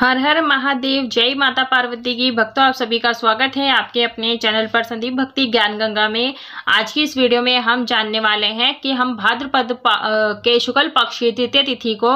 हर हर महादेव जय माता पार्वती की भक्तों आप सभी का स्वागत है आपके अपने चैनल पर संदीप भक्ति ज्ञान गंगा में आज की इस वीडियो में हम जानने वाले हैं कि हम भाद्रपद के शुक्ल पक्ष की तृतीय तिथि को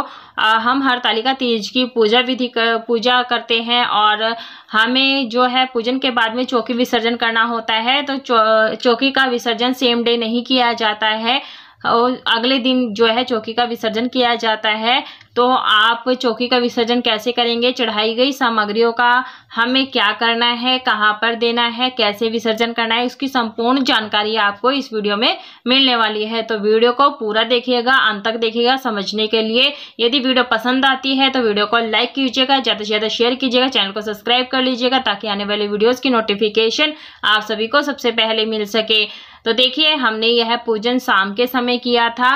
हम हरतालिका तीज की पूजा विधि कर, पूजा करते हैं और हमें जो है पूजन के बाद में चौकी विसर्जन करना होता है तो चौ, चौकी का विसर्जन सेम डे नहीं किया जाता है और अगले दिन जो है चौकी का विसर्जन किया जाता है तो आप चौकी का विसर्जन कैसे करेंगे चढ़ाई गई सामग्रियों का हमें क्या करना है कहाँ पर देना है कैसे विसर्जन करना है उसकी संपूर्ण जानकारी आपको इस वीडियो में मिलने वाली है तो वीडियो को पूरा देखिएगा अंत तक देखिएगा समझने के लिए यदि वीडियो पसंद आती है तो वीडियो को लाइक कीजिएगा ज़्यादा से ज़्यादा शेयर कीजिएगा चैनल को सब्सक्राइब कर लीजिएगा ताकि आने वाले वीडियोज़ की नोटिफिकेशन आप सभी को सबसे पहले मिल सके तो देखिए हमने यह पूजन शाम के समय किया था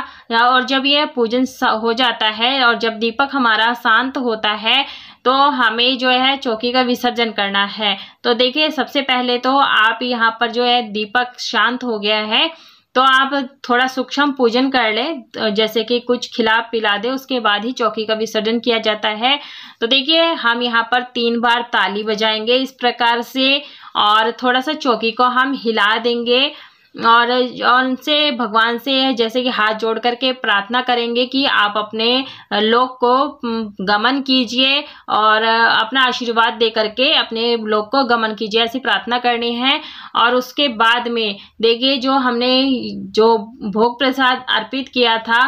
और जब यह पूजन हो जाता है और जब दीपक हमारा शांत होता है तो हमें जो है चौकी का विसर्जन करना है तो देखिए सबसे पहले तो आप यहाँ पर जो है दीपक शांत हो गया है तो आप थोड़ा सूक्ष्म पूजन कर ले जैसे कि कुछ खिला पिला दे उसके बाद ही चौकी का विसर्जन किया जाता है तो देखिए हम यहाँ पर तीन बार ताली बजाएंगे इस प्रकार से और थोड़ा सा चौकी को हम हिला देंगे और उनसे भगवान से जैसे कि हाथ जोड़ करके प्रार्थना करेंगे कि आप अपने लोग को गमन कीजिए और अपना आशीर्वाद दे करके अपने लोग को गमन कीजिए ऐसी प्रार्थना करनी है और उसके बाद में देखिए जो हमने जो भोग प्रसाद अर्पित किया था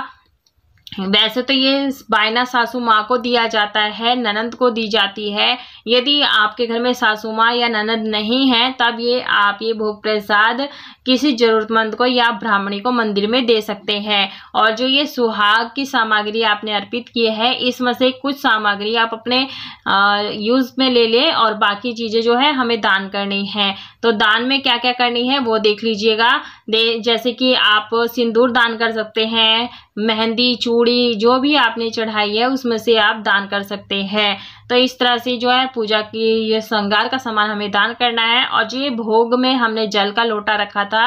वैसे तो ये बायना सासू माँ को दिया जाता है ननंद को दी जाती है यदि आपके घर में सासू माँ या ननंद नहीं है तब ये आप ये भोग प्रसाद किसी ज़रूरतमंद को या ब्राह्मणी को मंदिर में दे सकते हैं और जो ये सुहाग की सामग्री आपने अर्पित की है इसमें से कुछ सामग्री आप अपने यूज़ में ले लें और बाकी चीज़ें जो है हमें दान करनी है तो दान में क्या क्या करनी है वो देख लीजिएगा दे जैसे कि आप सिंदूर दान कर सकते हैं मेहंदी चूड़ी जो भी आपने चढ़ाई है उसमें से आप दान कर सकते हैं तो इस तरह से जो है पूजा की ये श्रृंगार का सामान हमें दान करना है और ये भोग में हमने जल का लोटा रखा था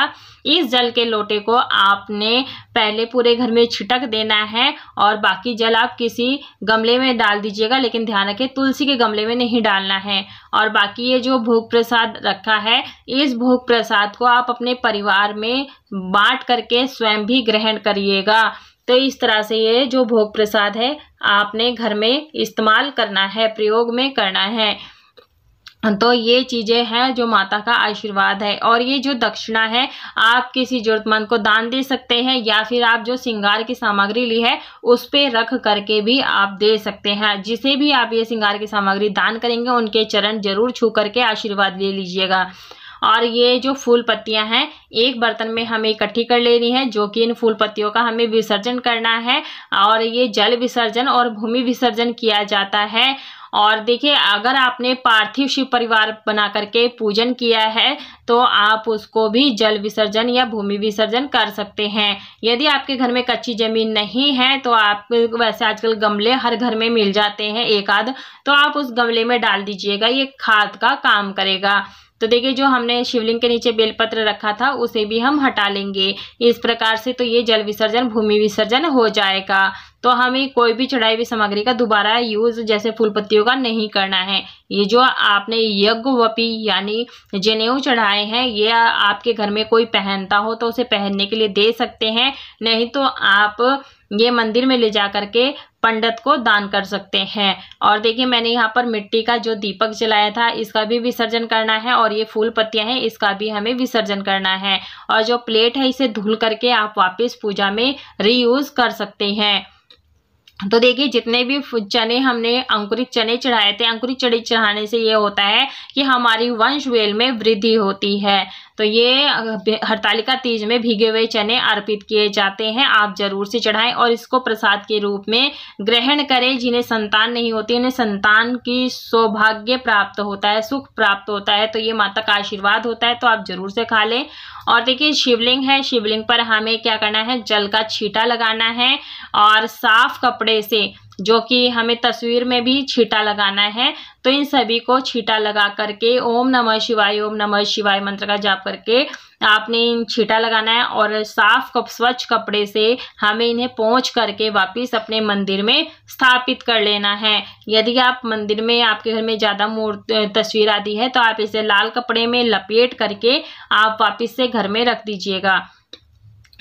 इस जल के लोटे को आपने पहले पूरे घर में छिटक देना है और बाकी जल आप किसी गमले में डाल दीजिएगा लेकिन ध्यान रखें तुलसी के गमले में नहीं डालना है और बाकी ये जो भोग प्रसाद रखा है इस भोग प्रसाद को आप अपने परिवार में बांट करके स्वयं भी ग्रहण करिएगा तो इस तरह से ये जो भोग प्रसाद है आपने घर में इस्तेमाल करना है प्रयोग में करना है तो ये चीज़ें हैं जो माता का आशीर्वाद है और ये जो दक्षिणा है आप किसी जरूरतमंद को दान दे सकते हैं या फिर आप जो श्रृंगार की सामग्री ली है उस पर रख करके भी आप दे सकते हैं जिसे भी आप ये श्रृंगार की सामग्री दान करेंगे उनके चरण जरूर छू करके आशीर्वाद ले लीजिएगा और ये जो फूल पत्तियां हैं एक बर्तन में हमें इकट्ठी कर लेनी है जो कि इन फूल पत्तियों का हमें विसर्जन करना है और ये जल विसर्जन और भूमि विसर्जन किया जाता है और देखिए अगर आपने पार्थिव शिव परिवार बना करके पूजन किया है तो आप उसको भी जल विसर्जन या भूमि विसर्जन कर सकते हैं यदि आपके घर में कच्ची ज़मीन नहीं है तो आप वैसे आजकल गमले हर घर में मिल जाते हैं एक आध तो आप उस गमले में डाल दीजिएगा ये खाद का काम करेगा तो देखिए जो हमने शिवलिंग के नीचे बेलपत्र रखा था उसे भी हम हटा लेंगे इस प्रकार से तो ये जल विसर्जन भूमि विसर्जन हो जाएगा तो हमें कोई भी चढ़ाई हुई सामग्री का दोबारा यूज जैसे फूल पत्तियों का नहीं करना है ये जो आपने यज्ञवपी यानी जनेऊ चढ़ाए हैं ये आपके घर में कोई पहनता हो तो उसे पहनने के लिए दे सकते हैं नहीं तो आप ये मंदिर में ले जा करके पंडित को दान कर सकते हैं और देखिए मैंने यहाँ पर मिट्टी का जो दीपक जलाया था इसका भी विसर्जन करना है और ये फूल पत्तियाँ हैं इसका भी हमें विसर्जन करना है और जो प्लेट है इसे धुल करके आप वापस पूजा में रीयूज कर सकते हैं तो देखिए जितने भी चने हमने अंकुरित चने चढ़ाए थे अंकुरित चने चढ़ाने से ये होता है कि हमारी वंशवेल में वृद्धि होती है तो ये हड़तालिका तीज में भीगे हुए चने अर्पित किए जाते हैं आप जरूर से चढ़ाएं और इसको प्रसाद के रूप में ग्रहण करें जिन्हें संतान नहीं होती उन्हें संतान की सौभाग्य प्राप्त होता है सुख प्राप्त होता है तो ये माता का आशीर्वाद होता है तो आप जरूर से खा लें और देखिए शिवलिंग है शिवलिंग पर हमें क्या करना है जल का छीटा लगाना है और साफ कपड़े से जो कि हमें तस्वीर में भी छीटा लगाना है तो इन सभी को छीटा लगा करके ओम नमः शिवाय ओम नमः शिवाय मंत्र का जाप करके आपने इन छीटा लगाना है और साफ कप स्वच्छ कपड़े से हमें इन्हें पहुँच करके वापस अपने मंदिर में स्थापित कर लेना है यदि आप मंदिर में आपके घर में ज़्यादा मूर्ति तस्वीर आदि है तो आप इसे लाल कपड़े में लपेट करके आप वापिस से घर में रख दीजिएगा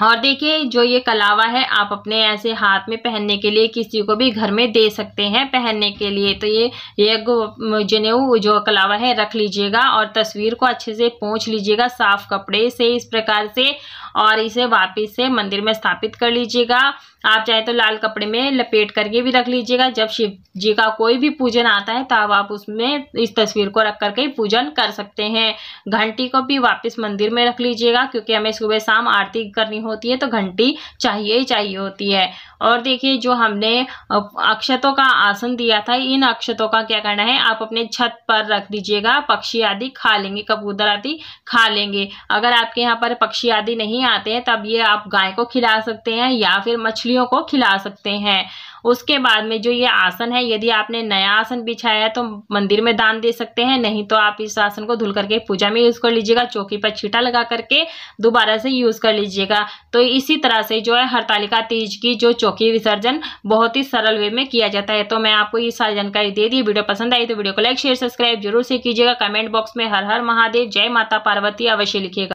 और देखिए जो ये कलावा है आप अपने ऐसे हाथ में पहनने के लिए किसी को भी घर में दे सकते हैं पहनने के लिए तो ये ये जनेऊ जो कलावा है रख लीजिएगा और तस्वीर को अच्छे से पहुँच लीजिएगा साफ कपड़े से इस प्रकार से और इसे वापस से मंदिर में स्थापित कर लीजिएगा आप चाहे तो लाल कपड़े में लपेट करके भी रख लीजिएगा जब शिव जी का कोई भी पूजन आता है तब आप उसमें इस तस्वीर को रख करके पूजन कर सकते हैं घंटी को भी वापस मंदिर में रख लीजिएगा क्योंकि हमें सुबह शाम आरती करनी होती है तो घंटी चाहिए ही चाहिए होती है और देखिए जो हमने अक्षतों का आसन दिया था इन अक्षतों का क्या करना है आप अपने छत पर रख दीजिएगा पक्षी आदि खा लेंगे कबूतर आदि खा लेंगे अगर आपके यहाँ पर पक्षी आदि नहीं आते हैं तब ये आप गाय को खिला सकते हैं या फिर मछली मछलियों को खिला सकते हैं उसके बाद में जो ये आसन है यदि आपने नया आसन बिछाया है तो मंदिर में दान दे सकते हैं नहीं तो आप इस आसन को धुल करके पूजा में यूज़ कर लीजिएगा चौकी पर छीटा लगा करके दोबारा से यूज़ कर लीजिएगा तो इसी तरह से जो है हरतालिका तीज की जो चौकी विसर्जन बहुत ही सरल वे में किया जाता है तो मैं आपको ये सारी जानकारी दे दी वीडियो पसंद आई तो वीडियो को लाइक शेयर सब्सक्राइब जरूर से कीजिएगा कमेंट बॉक्स में हर हर महादेव जय माता पार्वती अवश्य लिखिएगा